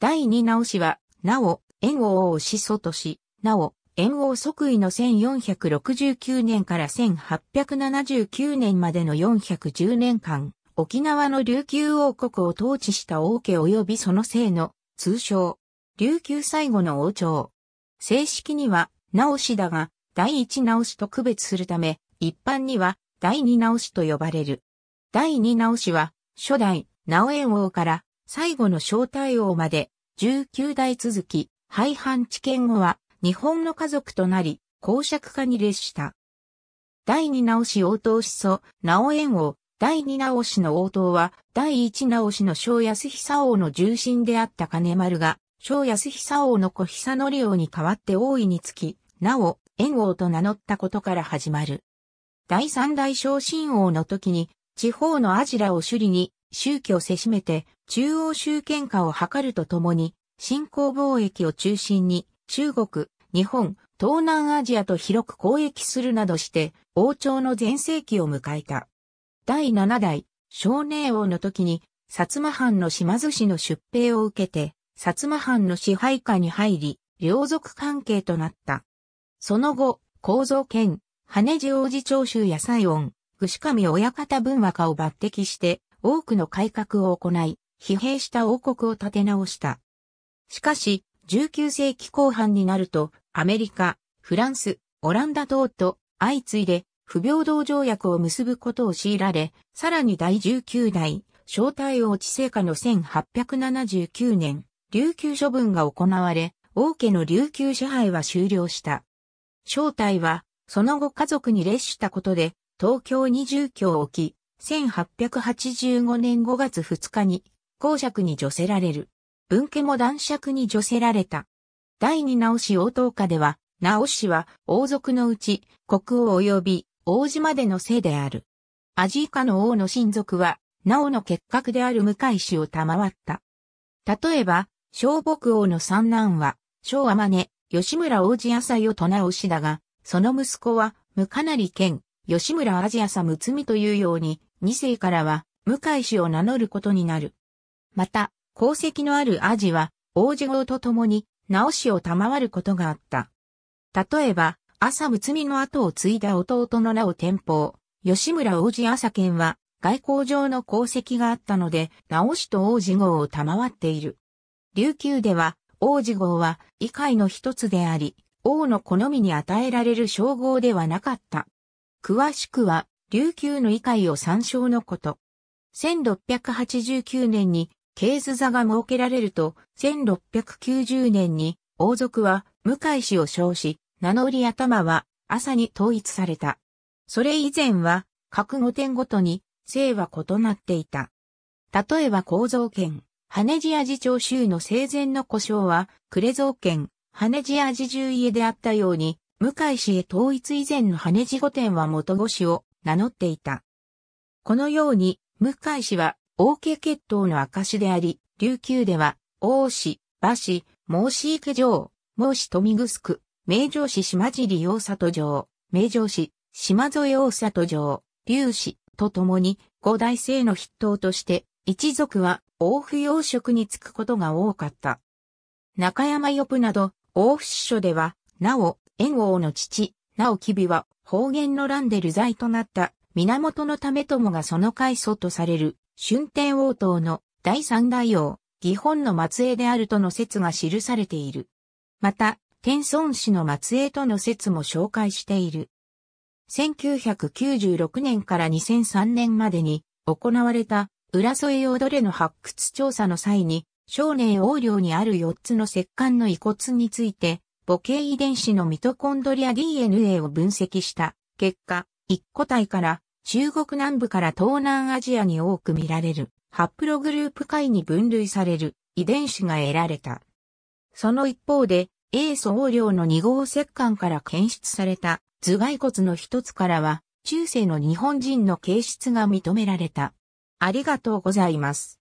第二直しは、なお、縁王を始祖とし、なお、縁王即位の1469年から1879年までの410年間、沖縄の琉球王国を統治した王家及びその姓の、通称、琉球最後の王朝。正式には、直しだが、第一直しと区別するため、一般には、第二直しと呼ばれる。第二直しは、初代、直縁王から、最後の小太王まで19代続き、廃藩置県後は日本の家族となり、公爵家に列した。第二直し応答子祖、直縁王、第二直しの応答は、第一直しの小安久王の重臣であった金丸が、小安久王の小久則王に代わって王位につき、なお、縁王と名乗ったことから始まる。第三代昇進王の時に、地方のアジラを首里に宗教せしめて中央集権化を図るとともに、新興貿易を中心に中国、日本、東南アジアと広く交易するなどして、王朝の全盛期を迎えた。第七代、少年王の時に、薩摩藩の島津氏の出兵を受けて、薩摩藩の支配下に入り、領族関係となった。その後、構造圏、羽地王子長州や西音、串上親方文和化を抜擢して、多くの改革を行い、疲弊した王国を立て直した。しかし、19世紀後半になると、アメリカ、フランス、オランダ等と相次いで不平等条約を結ぶことを強いられ、さらに第19代、正体王治世下の1879年、琉球処分が行われ、王家の琉球支配は終了した。正体は、その後家族に列したことで、東京に住居を置き、1885年5月2日に、公爵に除せられる。文家も男爵に除せられた。第二直し応答下では、直しは王族のうち国王及び王子までの姓である。アジイカの王の親族は、なおの結核である向井氏を賜った。例えば、小牧王の三男は、小天音、吉村王子朝をと直しだが、その息子は、無かなり兼、吉村アジ朝むつというように、二世からは、向井氏を名乗ることになる。また、功績のあるアジは、王子号と共に、直しを賜ることがあった。例えば、朝睦みの後を継いだ弟の名を天保、吉村王子朝健は、外交上の功績があったので、直しと王子号を賜っている。琉球では、王子号は、異界の一つであり、王の好みに与えられる称号ではなかった。詳しくは、琉球の異界を参照のこと。1689年に、ケーズ座が設けられると、1690年に、王族は、向井氏を称し、名乗り頭は、朝に統一された。それ以前は、各御点ごとに、姓は異なっていた。例えば構造圏、羽地味町州の生前の故障は、呉造圏、羽地味十家であったように、向井氏へ統一以前の羽地御殿は元御氏を名乗っていた。このように、向井氏は王家血統の証であり、琉球では、王氏、馬氏、申し池城、申し富城、名城氏島尻大里城、名城氏、島添大里城、劉氏と共に五大姓の筆頭として、一族は王府養殖に就くことが多かった。中山よぷなど、王府師所では、なお、燕王の父、なお吉備は方言の乱で流罪となった源の為もがその開祖とされる春天王党の第三代王、義本の末裔であるとの説が記されている。また、天孫氏の末裔との説も紹介している。1996年から2003年までに行われた浦添踊れの発掘調査の際に、少年王領にある4つの石棺の遺骨について、母系遺伝子のミトコンドリア DNA を分析した結果、1個体から中国南部から東南アジアに多く見られるハプログループ界に分類される遺伝子が得られた。その一方で、英祖王量の2号石管から検出された頭蓋骨の一つからは、中世の日本人の形質が認められた。ありがとうございます。